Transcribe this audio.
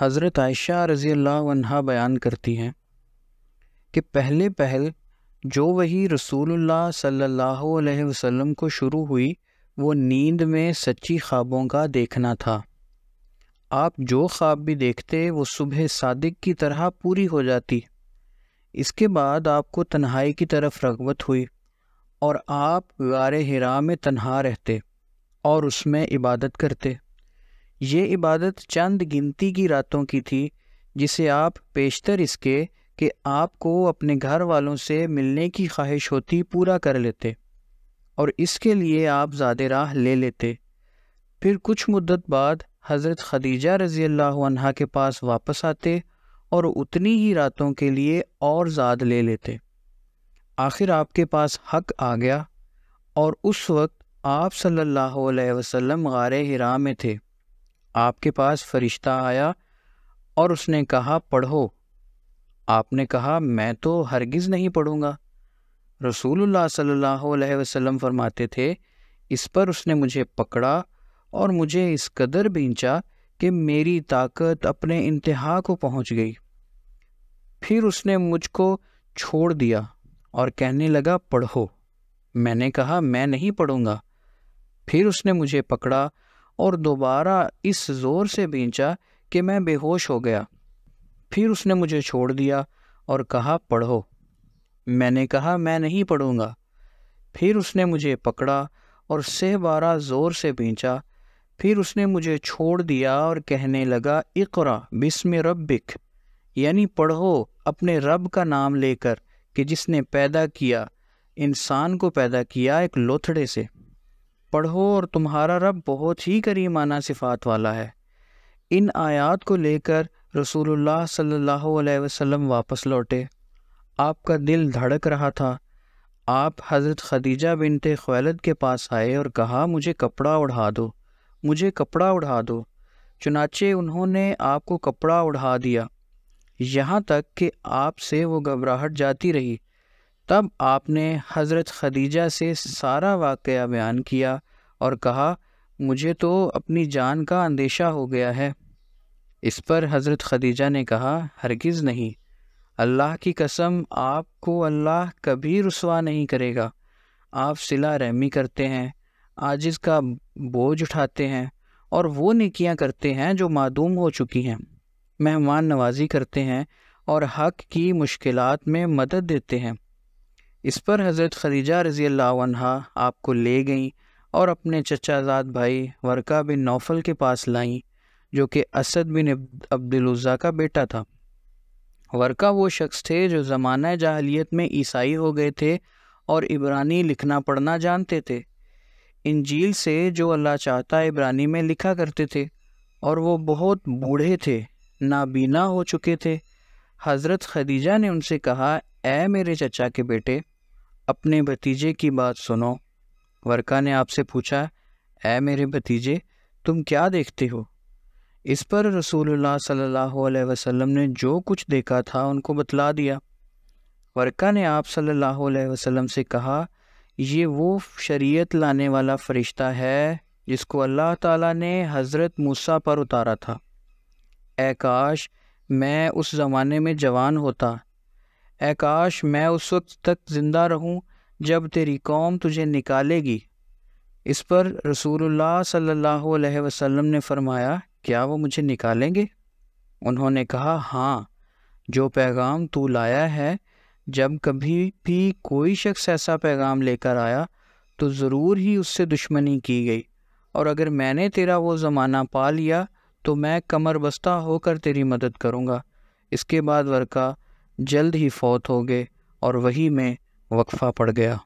हज़रत आयशा रज़ी अल्लाह बयान करती हैं कि पहले पहल जो वही रसूलुल्लाह सल्लल्लाहु अलैहि वसल्लम को शुरू हुई वो नींद में सच्ची ख्वाबों का देखना था आप जो ख्वाब भी देखते वो सुबह सादिक की तरह पूरी हो जाती इसके बाद आपको तन्हाई की तरफ रगबत हुई और आप गार हिरा में तन्हा रहते और उसमें इबादत करते ये इबादत चंद गिनती की रातों की थी जिसे आप पेशतर इसके कि आपको अपने घर वालों से मिलने की ख्वाहिश होती पूरा कर लेते और इसके लिए आप ज़्यादा राह ले लेते फिर कुछ मुद्दत बाद हज़रत खदीजा रज़ी अल्लाह के पास वापस आते और उतनी ही रातों के लिए और ज़ाद ले लेते आखिर आपके पास हक आ गया और उस वक्त आप सल्लल्लाहु अलैहि वसल्लम गारे हिरा में थे आपके पास फरिश्ता आया और उसने कहा पढ़ो आपने कहा मैं तो हरगिज़ नहीं पढ़ूँगा रसूलुल्लाह सल्लल्लाहु अलैहि वसल्लम फरमाते थे इस पर उसने मुझे पकड़ा और मुझे इस कदर बींचा कि मेरी ताकत अपने इंतहा को पहुंच गई फिर उसने मुझको छोड़ दिया और कहने लगा पढ़ो मैंने कहा मैं नहीं पढ़ूँगा फिर उसने मुझे पकड़ा और दोबारा इस ज़ोर से बींचा कि मैं बेहोश हो गया फिर उसने मुझे छोड़ दिया और कहा पढ़ो मैंने कहा मैं नहीं पढ़ूँगा फिर उसने मुझे पकड़ा और से बारा ज़ोर से भींचा फिर उसने मुझे छोड़ दिया और कहने लगा इकरा बिस्म रबिक यानी पढ़ो अपने रब का नाम लेकर कि जिसने पैदा किया इंसान को पैदा किया एक लोथड़े से पढ़ो और तुम्हारा रब बहुत ही करीमाना सिफात वाला है इन आयात को लेकर रसूलुल्लाह सल्लल्लाहु अलैहि वसल्लम वापस लौटे आपका दिल धड़क रहा था आप हज़रत खदीजा बिनते खैलद के पास आए और कहा मुझे कपड़ा उढ़ा दो मुझे कपड़ा उढ़ा दो चुनाचे उन्होंने आपको कपड़ा उढ़ा दिया यहाँ तक कि आपसे वो घबराहट जाती रही तब आपने हज़रत खदीजा से सारा वाक़ बयान किया और कहा मुझे तो अपनी जान का अंदेशा हो गया है इस पर हज़रत खदीजा ने कहा हरगिज़ नहीं अल्लाह की कसम आपको अल्लाह कभी रसवा नहीं करेगा आप सिला रहमी करते हैं आजिज़ का बोझ उठाते हैं और वो निकियाँ करते हैं जो मदूम हो चुकी हैं मेहमान नवाजी करते हैं और हक की मुश्किलात में मदद देते हैं इस पर हज़रत खदीजा रज़ी अल्लाह आपको ले गईं और अपने चचाजाद भाई वरक़ा बिन नौफल के पास लाईं जो कि असद बिन अब्दुलज़ा का बेटा था वरक़ा वो शख्स थे जो ज़माना जाहलीत में ईसाई हो गए थे और इब्रानी लिखना पढ़ना जानते थे इंजील से जो अल्लाह चाहता इब्रानी में लिखा करते थे और वो बहुत बूढ़े थे नाबीना हो चुके थे हज़रत खदीजा ने उनसे कहा ए मेरे चचा के बेटे अपने भतीजे की बात सुनो वर्का ने आपसे पूछा ऐ मेरे भतीजे तुम क्या देखते हो इस पर रसूलुल्लाह सल्लल्लाहु अलैहि वसल्लम ने जो कुछ देखा था उनको बतला दिया वर्का ने आप सल्लल्लाहु अलैहि वसल्लम से कहा ये वो शरीयत लाने वाला फ़रिश्ता है जिसको अल्लाह ताला ने हज़रत मूसा पर उतारा था ए काश मैं उस ज़माने में जवान होता आकाश काश मैं उस वक्त तक ज़िंदा रहूँ जब तेरी कौम तुझे निकालेगी इस पर रसूलुल्लाह सल्लल्लाहु अलैहि वसल्लम ने फरमाया क्या वो मुझे निकालेंगे उन्होंने कहा हाँ जो पैगाम तू लाया है जब कभी भी कोई शख्स ऐसा पैगाम लेकर आया तो ज़रूर ही उससे दुश्मनी की गई और अगर मैंने तेरा वो ज़माना पा लिया तो मैं कमर बस्ता होकर तेरी मदद करूँगा इसके बाद वर्का जल्द ही फौत हो गए और वहीं में वक्फ़ा पड़ गया